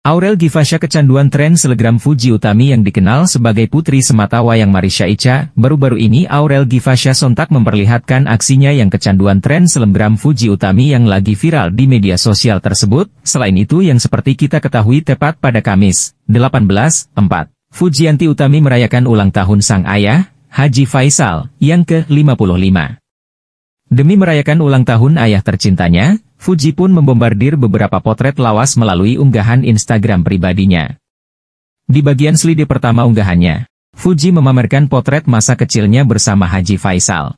Aurel Givasha kecanduan tren selegram Fuji Utami yang dikenal sebagai putri semata wayang Marisha Ica, baru-baru ini Aurel Givasha sontak memperlihatkan aksinya yang kecanduan tren selegram Fuji Utami yang lagi viral di media sosial tersebut, selain itu yang seperti kita ketahui tepat pada Kamis, 18.4. Fujianti Utami merayakan ulang tahun sang ayah, Haji Faisal, yang ke-55. Demi merayakan ulang tahun ayah tercintanya, Fuji pun membombardir beberapa potret lawas melalui unggahan Instagram pribadinya. Di bagian slide pertama unggahannya, Fuji memamerkan potret masa kecilnya bersama Haji Faisal.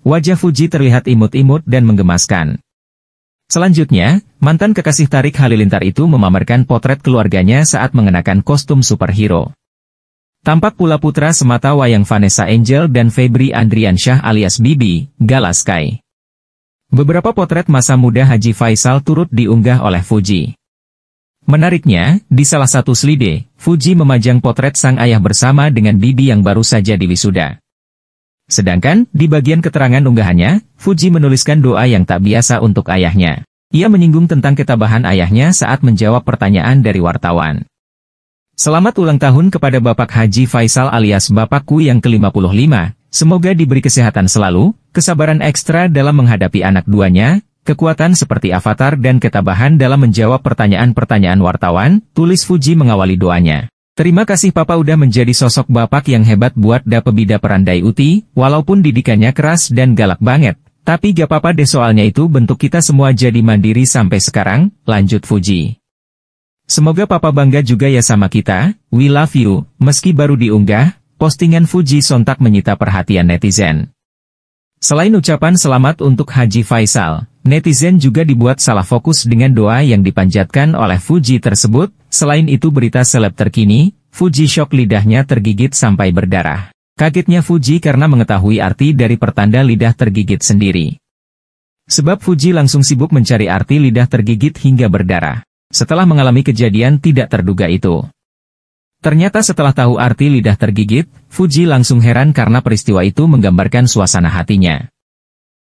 Wajah Fuji terlihat imut-imut dan menggemaskan. Selanjutnya, mantan kekasih Tarik Halilintar itu memamerkan potret keluarganya saat mengenakan kostum superhero. Tampak pula putra semata wayang Vanessa Angel dan Febri Andriansyah alias Bibi, Galaskai. Beberapa potret masa muda Haji Faisal turut diunggah oleh Fuji. Menariknya, di salah satu slide, Fuji memajang potret sang ayah bersama dengan Bibi yang baru saja diwisuda. Sedangkan, di bagian keterangan unggahannya, Fuji menuliskan doa yang tak biasa untuk ayahnya. Ia menyinggung tentang ketabahan ayahnya saat menjawab pertanyaan dari wartawan. Selamat ulang tahun kepada Bapak Haji Faisal alias Bapakku yang ke-55, Semoga diberi kesehatan selalu, kesabaran ekstra dalam menghadapi anak duanya, kekuatan seperti avatar dan ketabahan dalam menjawab pertanyaan-pertanyaan wartawan, tulis Fuji mengawali doanya. Terima kasih Papa udah menjadi sosok bapak yang hebat buat Dapebida Perandai Uti, walaupun didikannya keras dan galak banget. Tapi gak apa-apa deh soalnya itu bentuk kita semua jadi mandiri sampai sekarang, lanjut Fuji. Semoga Papa bangga juga ya sama kita, we love you, meski baru diunggah, postingan Fuji sontak menyita perhatian netizen. Selain ucapan selamat untuk Haji Faisal, netizen juga dibuat salah fokus dengan doa yang dipanjatkan oleh Fuji tersebut, selain itu berita seleb terkini, Fuji shock lidahnya tergigit sampai berdarah. Kagetnya Fuji karena mengetahui arti dari pertanda lidah tergigit sendiri. Sebab Fuji langsung sibuk mencari arti lidah tergigit hingga berdarah. Setelah mengalami kejadian tidak terduga itu, Ternyata setelah tahu arti lidah tergigit, Fuji langsung heran karena peristiwa itu menggambarkan suasana hatinya.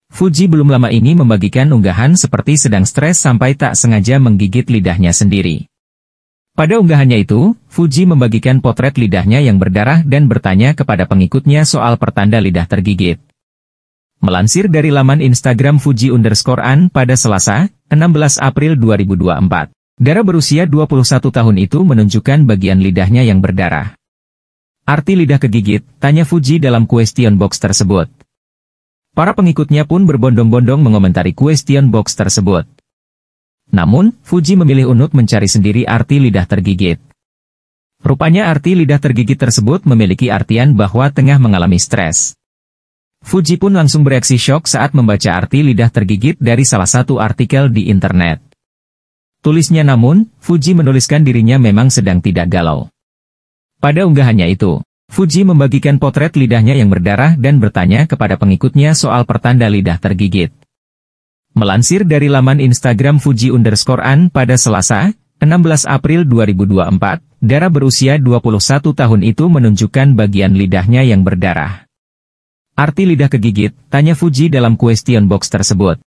Fuji belum lama ini membagikan unggahan seperti sedang stres sampai tak sengaja menggigit lidahnya sendiri. Pada unggahannya itu, Fuji membagikan potret lidahnya yang berdarah dan bertanya kepada pengikutnya soal pertanda lidah tergigit. Melansir dari laman Instagram Fuji underscore an pada Selasa, 16 April 2024. Darah berusia 21 tahun itu menunjukkan bagian lidahnya yang berdarah. Arti lidah kegigit, tanya Fuji dalam question box tersebut. Para pengikutnya pun berbondong-bondong mengomentari question box tersebut. Namun, Fuji memilih Unut mencari sendiri arti lidah tergigit. Rupanya arti lidah tergigit tersebut memiliki artian bahwa tengah mengalami stres. Fuji pun langsung bereaksi shock saat membaca arti lidah tergigit dari salah satu artikel di internet. Tulisnya namun, Fuji menuliskan dirinya memang sedang tidak galau. Pada unggahannya itu, Fuji membagikan potret lidahnya yang berdarah dan bertanya kepada pengikutnya soal pertanda lidah tergigit. Melansir dari laman Instagram Fuji underscore an pada Selasa, 16 April 2024, darah berusia 21 tahun itu menunjukkan bagian lidahnya yang berdarah. Arti lidah kegigit, tanya Fuji dalam question box tersebut.